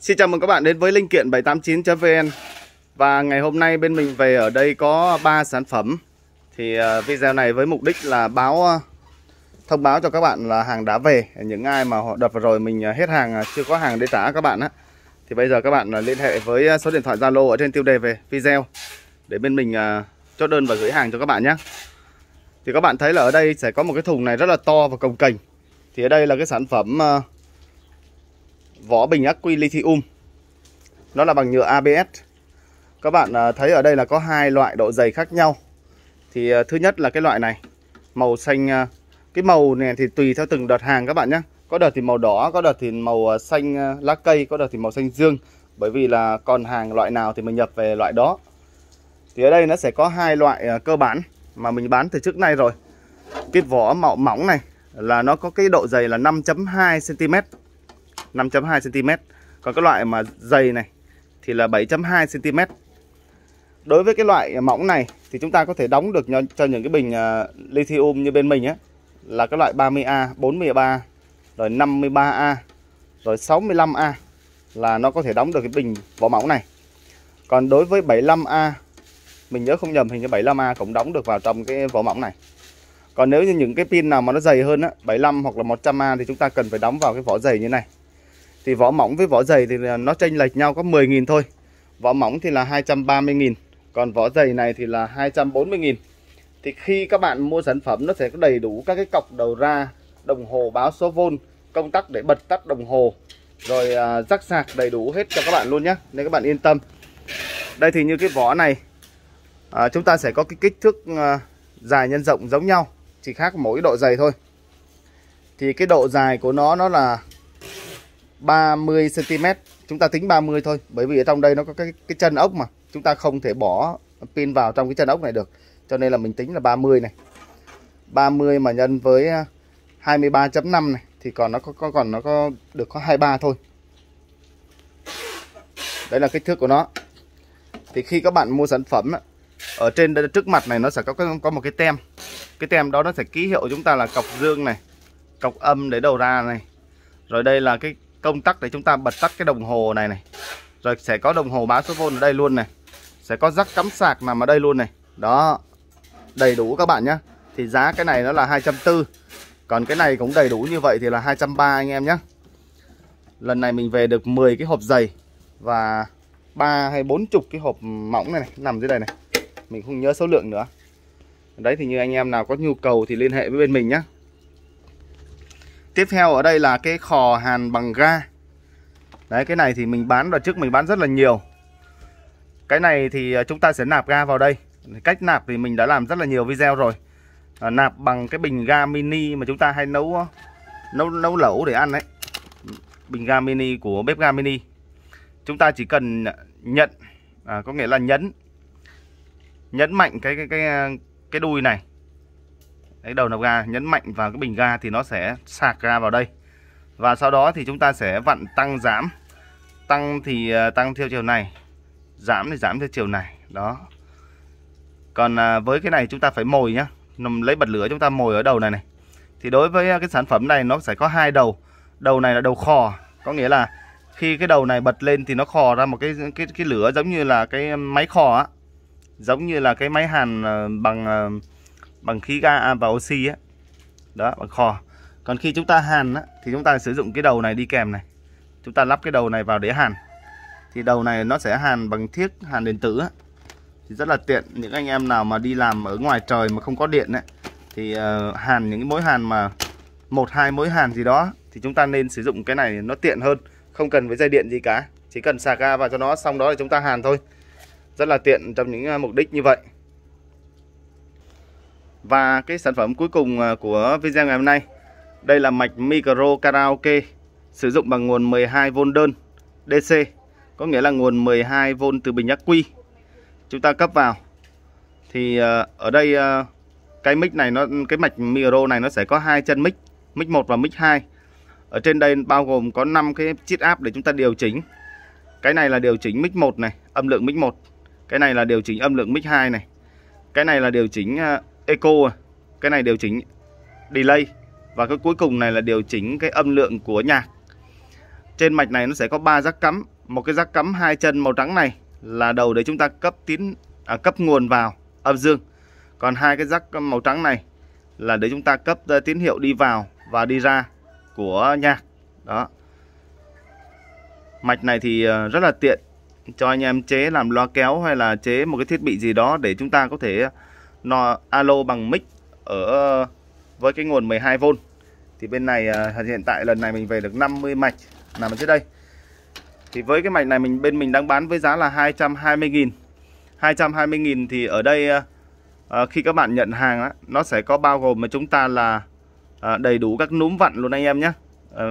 Xin chào mừng các bạn đến với linh kiện 789.vn Và ngày hôm nay bên mình về ở đây có 3 sản phẩm Thì à, video này với mục đích là báo à, thông báo cho các bạn là hàng đã về Những ai mà họ đợt vừa rồi mình à, hết hàng chưa có hàng để trả các bạn á Thì bây giờ các bạn liên hệ với số điện thoại Zalo ở trên tiêu đề về video Để bên mình chốt đơn và gửi hàng cho các bạn nhé Thì các bạn thấy là ở đây sẽ có một cái thùng này rất là to và cồng kềnh. Thì ở đây là cái sản phẩm uh, vỏ bình ắc quy lithium nó là bằng nhựa ABS các bạn à, thấy ở đây là có hai loại độ dày khác nhau thì à, thứ nhất là cái loại này màu xanh à, cái màu này thì tùy theo từng đợt hàng các bạn nhé có đợt thì màu đỏ có đợt thì màu xanh lá cây có đợt thì màu xanh dương bởi vì là còn hàng loại nào thì mình nhập về loại đó thì ở đây nó sẽ có hai loại cơ bản mà mình bán từ trước nay rồi cái vỏ màu mỏng này là nó có cái độ dày là 5.2 cm 5.2 cm. Còn các loại mà dày này thì là 7.2 cm. Đối với cái loại mỏng này thì chúng ta có thể đóng được cho những cái bình à, lithium như bên mình á là các loại 30A, 43, rồi 53A, rồi 65A là nó có thể đóng được cái bình vỏ mỏng này. Còn đối với 75A mình nhớ không nhầm hình như 75A cũng đóng được vào trong cái vỏ mỏng này. Còn nếu như những cái pin nào mà nó dày hơn á, 75 hoặc là 100A thì chúng ta cần phải đóng vào cái vỏ dày như này thì vỏ mỏng với vỏ dày thì nó chênh lệch nhau có 10.000 thôi vỏ mỏng thì là 230.000 còn vỏ dày này thì là 240.000 thì khi các bạn mua sản phẩm nó sẽ có đầy đủ các cái cọc đầu ra đồng hồ báo số vôn công tắc để bật tắt đồng hồ rồi à, rắc sạc đầy đủ hết cho các bạn luôn nhé nên các bạn yên tâm đây thì như cái vỏ này à, chúng ta sẽ có cái kích thước à, dài nhân rộng giống nhau chỉ khác mỗi độ dày thôi thì cái độ dài của nó nó là 30 cm. Chúng ta tính 30 thôi bởi vì ở trong đây nó có cái cái chân ốc mà, chúng ta không thể bỏ pin vào trong cái chân ốc này được. Cho nên là mình tính là 30 này. 30 mà nhân với 23.5 à, này thì còn nó có, có còn nó có được có 23 thôi. Đấy là kích thước của nó. Thì khi các bạn mua sản phẩm ở trên trước mặt này nó sẽ có có một cái tem. Cái tem đó nó sẽ ký hiệu chúng ta là cọc dương này, cọc âm để đầu ra này. Rồi đây là cái công tắc để chúng ta bật tắt cái đồng hồ này này rồi sẽ có đồng hồ báo số vôn ở đây luôn này sẽ có rắc cắm sạc nằm ở đây luôn này đó đầy đủ các bạn nhé thì giá cái này nó là 240 còn cái này cũng đầy đủ như vậy thì là 230 anh em nhé lần này mình về được 10 cái hộp giày và ba hay bốn chục cái hộp mỏng này, này nằm dưới đây này mình không nhớ số lượng nữa đấy thì như anh em nào có nhu cầu thì liên hệ với bên mình nhé tiếp theo ở đây là cái khò hàn bằng ga Đấy cái này thì mình bán đợt trước mình bán rất là nhiều Cái này thì à, chúng ta sẽ nạp ga vào đây Cách nạp thì mình đã làm rất là nhiều video rồi à, Nạp bằng cái bình ga mini mà chúng ta hay nấu à, nấu nấu lẩu để ăn đấy Bình ga mini của bếp ga mini Chúng ta chỉ cần nhận à, Có nghĩa là nhấn Nhấn mạnh cái cái cái à, cái đuôi này cái đầu nạp ga nhấn mạnh vào cái bình ga thì nó sẽ sạc ra vào đây và sau đó thì chúng ta sẽ vặn tăng giảm tăng thì à, tăng theo chiều này giảm thì giảm theo chiều này đó còn à, với cái này chúng ta phải mồi nhá lấy bật lửa chúng ta mồi ở đầu này này thì đối với à, cái sản phẩm này nó sẽ có hai đầu đầu này là đầu khò có nghĩa là khi cái đầu này bật lên thì nó khò ra một cái cái cái lửa giống như là cái máy khò á giống như là cái máy hàn bằng bằng khí ga và oxy á. Đó, bằng kho. Còn khi chúng ta hàn á, thì chúng ta sử dụng cái đầu này đi kèm này. Chúng ta lắp cái đầu này vào để hàn. Thì đầu này nó sẽ hàn bằng thiết hàn điện tử á. Thì rất là tiện những anh em nào mà đi làm ở ngoài trời mà không có điện ấy, thì uh, hàn những mối hàn mà một hai mối hàn gì đó thì chúng ta nên sử dụng cái này nó tiện hơn, không cần với dây điện gì cả, chỉ cần sạc ga vào cho nó xong đó là chúng ta hàn thôi. Rất là tiện trong những ờ, mục đích như vậy. Và cái sản phẩm cuối cùng à, của video ngày hôm nay Đây là mạch micro karaoke Sử dụng bằng nguồn 12V đơn DC Có nghĩa là nguồn 12V từ bình ắc quy Chúng ta cấp vào Thì à, ở đây à, cái mic này nó cái mạch micro này nó sẽ có hai chân mic mic 1 và mic 2 ở trên đây bao gồm có 5 cái chiết áp để chúng ta điều chỉnh cái này là điều chỉnh mic 1 này âm lượng mic 1 cái này là điều chỉnh âm lượng mic 2 này cái này là điều chỉnh eco à? cái này điều chỉnh delay và cái cuối cùng này là điều chỉnh cái âm lượng của nhạc trên mạch này nó sẽ có ba rắc cắm một cái rắc cắm hai chân màu trắng này là đầu để chúng ta cấp tín à, cấp nguồn vào âm dương còn hai cái rắc màu trắng này là để chúng ta cấp tín hiệu đi vào và đi ra của nhạc đó mạch này thì ờ, rất là tiện cho anh em chế làm loa kéo hay là chế một cái thiết bị gì đó để chúng ta có thể no, alo bằng mic ở ờ, với cái nguồn 12V thì bên này ờ, hiện tại lần này mình về được 50 mạch nằm ở trên đây thì với cái mạch này mình bên mình đang bán với giá là 220.000 220.000 thì ở đây ờ, khi các bạn nhận hàng á, nó sẽ có bao gồm mà chúng ta là đầy đủ các núm vặn luôn anh em nhé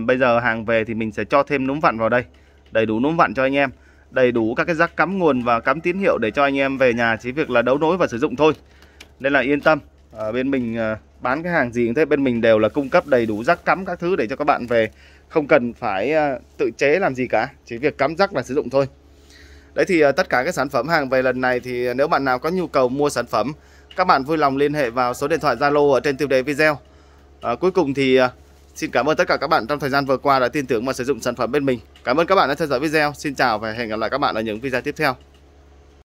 bây giờ hàng về thì mình sẽ cho thêm núm vặn vào đây đầy đủ núm vặn cho anh em đầy đủ các cái rắc cắm nguồn và cắm tín hiệu để cho anh em về nhà chỉ việc là đấu nối và sử dụng thôi nên là yên tâm à, bên mình à, bán cái hàng gì cũng thế bên mình đều là cung cấp đầy đủ rắc cắm các thứ để cho các bạn về không cần phải à, tự chế làm gì cả chỉ việc cắm rắc là sử dụng thôi đấy thì à, tất cả các sản phẩm hàng về lần này thì nếu bạn nào có nhu cầu mua sản phẩm các bạn vui lòng liên hệ vào số điện thoại Zalo ở trên tiêu đề video à, cuối cùng thì à, xin cảm ơn tất cả các bạn trong thời gian vừa qua đã tin tưởng và sử dụng sản phẩm bên mình cảm ơn các bạn đã theo dõi video xin chào và hẹn gặp lại các bạn ở những video tiếp theo